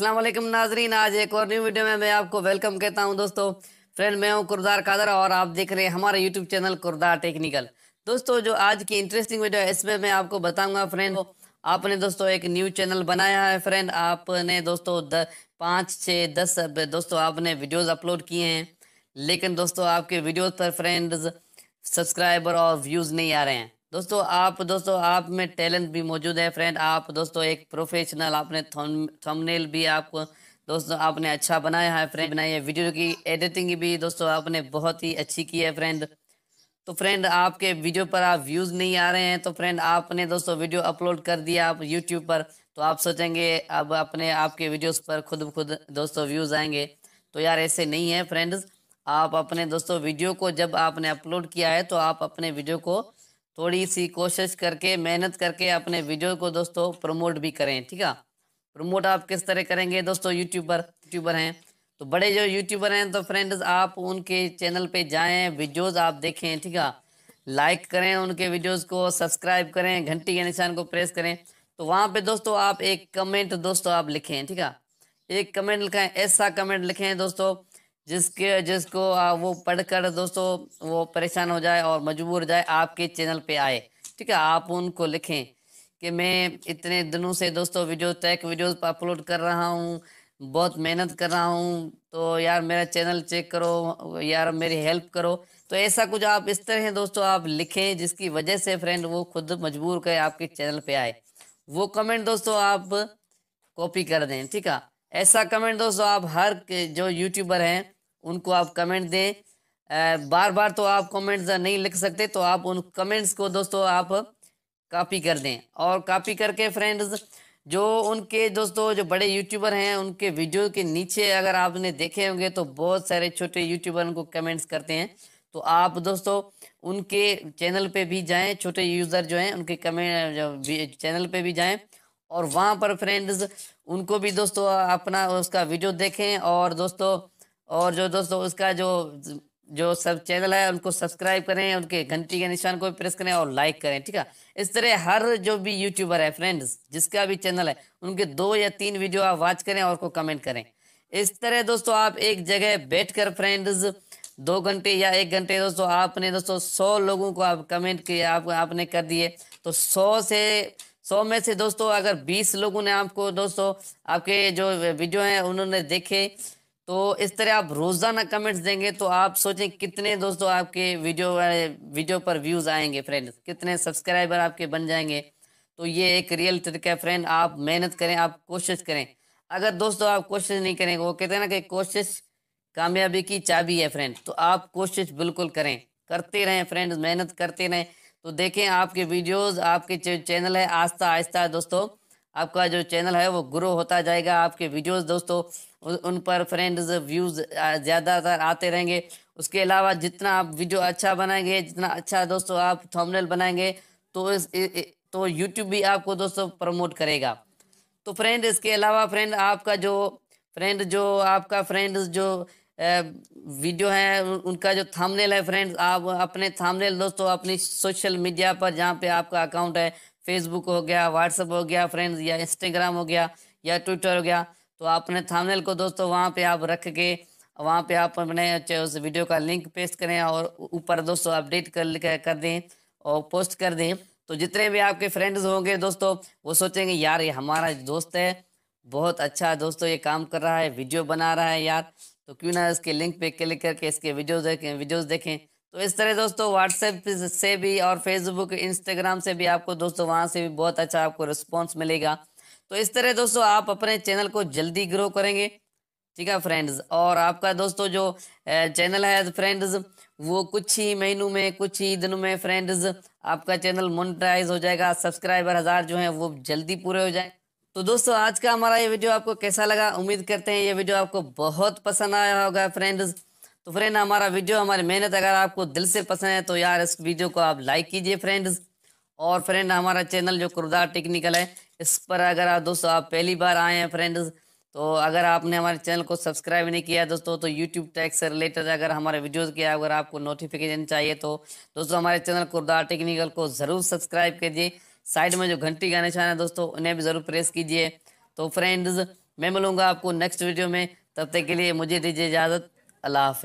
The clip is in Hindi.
असलम नाजरीन आज एक और न्यू वीडियो में मैं आपको वेलकम कहता हूं दोस्तों फ्रेंड मैं हूं कुरदार कादर और आप देख रहे हैं हमारा यूट्यूब चैनल कुरदार टेक्निकल दोस्तों जो आज की इंटरेस्टिंग वीडियो है इसमें मैं आपको बताऊंगा फ्रेंड आपने दोस्तों एक न्यू चैनल बनाया है फ्रेंड आपने दोस्तों द, पाँच छः दस दोस्तों आपने वीडियोज़ अपलोड किए हैं लेकिन दोस्तों आपके वीडियोज़ पर फ्रेंड्स सब्सक्राइबर और व्यूज़ नहीं आ रहे हैं दोस्तों आप दोस्तों आप में टैलेंट भी मौजूद है फ्रेंड आप दोस्तों एक प्रोफेशनल आपने थंबनेल भी आपको दोस्तों आपने अच्छा बनाया है फ्रेंड बनाई है वीडियो की एडिटिंग भी दोस्तों आपने बहुत ही अच्छी की है फ्रेंड तो फ्रेंड आपके वीडियो पर आप व्यूज़ नहीं आ रहे हैं तो फ्रेंड आपने दोस्तों वीडियो अपलोड कर दिया आप यूट्यूब पर तो आप सोचेंगे अब अपने आपके वीडियोस पर खुद खुद दोस्तों व्यूज़ आएंगे तो यार ऐसे नहीं है फ्रेंड्स आप अपने दोस्तों वीडियो को जब आपने अपलोड किया है तो आप अपने वीडियो को थोड़ी सी कोशिश करके मेहनत करके अपने वीडियो को दोस्तों प्रमोट भी करें ठीक है प्रमोट आप किस तरह करेंगे दोस्तों यूट्यूबर यूट्यूबर हैं तो बड़े जो यूट्यूबर हैं तो फ्रेंड्स आप उनके चैनल पे जाएं वीडियोस आप देखें ठीक है लाइक करें उनके वीडियोस को सब्सक्राइब करें घंटी के निशान को प्रेस करें तो वहाँ पे दोस्तों आप एक कमेंट दोस्तों आप लिखें ठीक है एक कमेंट लिखें ऐसा कमेंट लिखें दोस्तों जिसके जिसको वो पढ़कर दोस्तों वो परेशान हो जाए और मजबूर हो जाए आपके चैनल पे आए ठीक है आप उनको लिखें कि मैं इतने दिनों से दोस्तों वीडियो टेक वीडियोस पर अपलोड कर रहा हूँ बहुत मेहनत कर रहा हूँ तो यार मेरा चैनल चेक करो यार मेरी हेल्प करो तो ऐसा कुछ आप इस तरह दोस्तों आप लिखें जिसकी वजह से फ्रेंड वो खुद मजबूर करे आपके चैनल पर आए वो कमेंट दोस्तों आप कॉपी कर दें ठीक है ऐसा कमेंट दोस्तों आप हर जो यूट्यूबर हैं उनको आप कमेंट दें बार बार तो आप कमेंट्स नहीं लिख सकते तो आप उन कमेंट्स को दोस्तों आप कॉपी कर दें और कॉपी करके फ्रेंड्स जो उनके दोस्तों जो बड़े यूट्यूबर हैं उनके वीडियो के नीचे अगर आपने देखे होंगे तो बहुत सारे छोटे यूट्यूबर उनको कमेंट्स करते हैं तो आप दोस्तों उनके चैनल पे भी जाएं छोटे यूज़र जो हैं उनके कमेंट चैनल पे भी जाएं और वहाँ पर फ्रेंड्स उनको भी दोस्तों अपना उसका वीडियो देखें और दोस्तों और जो दोस्तों उसका जो जो सब चैनल है उनको सब्सक्राइब करें उनके घंटी के निशान को भी प्रेस करें और लाइक करें ठीक है इस तरह हर जो भी यूट्यूबर है फ्रेंड्स जिसका भी चैनल है उनके दो या तीन वीडियो आप वॉच करें और को कमेंट करें इस तरह दोस्तों आप एक जगह बैठ कर फ्रेंड्स दो घंटे या एक घंटे दोस्तों आपने दोस्तों सौ लोगों को आप कमेंट किए आप आपने कर दिए तो सौ से सौ में से दोस्तों अगर बीस लोगों ने आपको दोस्तों आपके जो वीडियो हैं उन्होंने देखे तो इस तरह आप रोजाना कमेंट्स देंगे तो आप सोचें कितने दोस्तों आपके वीडियो वीडियो पर व्यूज आएंगे फ्रेंड कितने सब्सक्राइबर आपके बन जाएंगे तो ये एक रियल तरीका है फ्रेंड आप मेहनत करें आप कोशिश करें अगर दोस्तों आप कोशिश नहीं करें वो कहते हैं ना कि कोशिश कामयाबी की चाबी है फ्रेंड तो आप कोशिश बिल्कुल करें करते रहें फ्रेंड मेहनत करते रहें तो देखें आपके वीडियोस आपके चैनल है आस्ता आहिस्ता दोस्तों आपका जो चैनल है वो ग्रो होता जाएगा आपके वीडियोस दोस्तों उन पर फ्रेंड्स व्यूज़ ज़्यादातर आते रहेंगे उसके अलावा जितना आप वीडियो अच्छा बनाएंगे जितना अच्छा दोस्तों आप थंबनेल बनाएंगे तो इस तो यूट्यूब भी आपको दोस्तों प्रमोट करेगा तो फ्रेंड इसके अलावा फ्रेंड आपका जो फ्रेंड जो आपका फ्रेंड जो वीडियो है उनका जो थामनेल है फ्रेंड्स आप अपने थामनेल दोस्तों अपनी सोशल मीडिया पर जहाँ पे आपका अकाउंट है फेसबुक हो गया व्हाट्सअप हो गया फ्रेंड्स या इंस्टाग्राम हो गया या ट्विटर हो गया तो आपने अपने को दोस्तों वहाँ पे आप रख के वहाँ पे आप अपने उस वीडियो का लिंक पेस्ट करें और ऊपर दोस्तों अपडेट कर कर दें और पोस्ट कर दें तो जितने भी आपके फ्रेंड्स होंगे दोस्तों वो सोचेंगे यार ये हमारा दोस्त है बहुत अच्छा दोस्तों ये काम कर रहा है वीडियो बना रहा है यार तो क्यों ना इसके लिंक पे क्लिक करके इसके वीडियो देखें वीडियोज़ देखें तो इस तरह दोस्तों व्हाट्सएप से भी और फेसबुक इंस्टाग्राम से भी आपको दोस्तों वहाँ से भी बहुत अच्छा आपको रिस्पॉन्स मिलेगा तो इस तरह दोस्तों आप अपने चैनल को जल्दी ग्रो करेंगे ठीक है फ्रेंड्स और आपका दोस्तों जो चैनल है फ्रेंड्स वो कुछ ही महीनों में कुछ ही दिनों में फ्रेंड्स आपका चैनल मोनिटाइज हो जाएगा सब्सक्राइबर हज़ार जो है वो जल्दी पूरे हो जाए तो दोस्तों आज का हमारा ये वीडियो आपको कैसा लगा उम्मीद करते हैं ये वीडियो आपको बहुत पसंद आया होगा फ्रेंड्स तो फ्रेंड हमारा वीडियो हमारी मेहनत अगर आपको दिल से पसंद है तो यार इस वीडियो को आप लाइक कीजिए फ्रेंड्स और फ्रेंड हमारा चैनल जो कुरदार टेक्निकल है इस पर अगर आप दोस्तों आप पहली बार आए हैं फ्रेंड्स तो अगर आपने हमारे चैनल को सब्सक्राइब नहीं किया दोस्तों तो यूट्यूब टैक्स से रिलेटेड अगर हमारे वीडियोस के अगर आपको नोटिफिकेशन चाहिए तो दोस्तों हमारे चैनल कुरदार टेक्निकल को ज़रूर सब्सक्राइब कीजिए साइड में जो घंटी का निशान है दोस्तों उन्हें भी ज़रूर प्रेस कीजिए तो फ्रेंड्स मैं मिलूँगा आपको नेक्स्ट वीडियो में तब तक के लिए मुझे दीजिए इजाज़त अल्लाह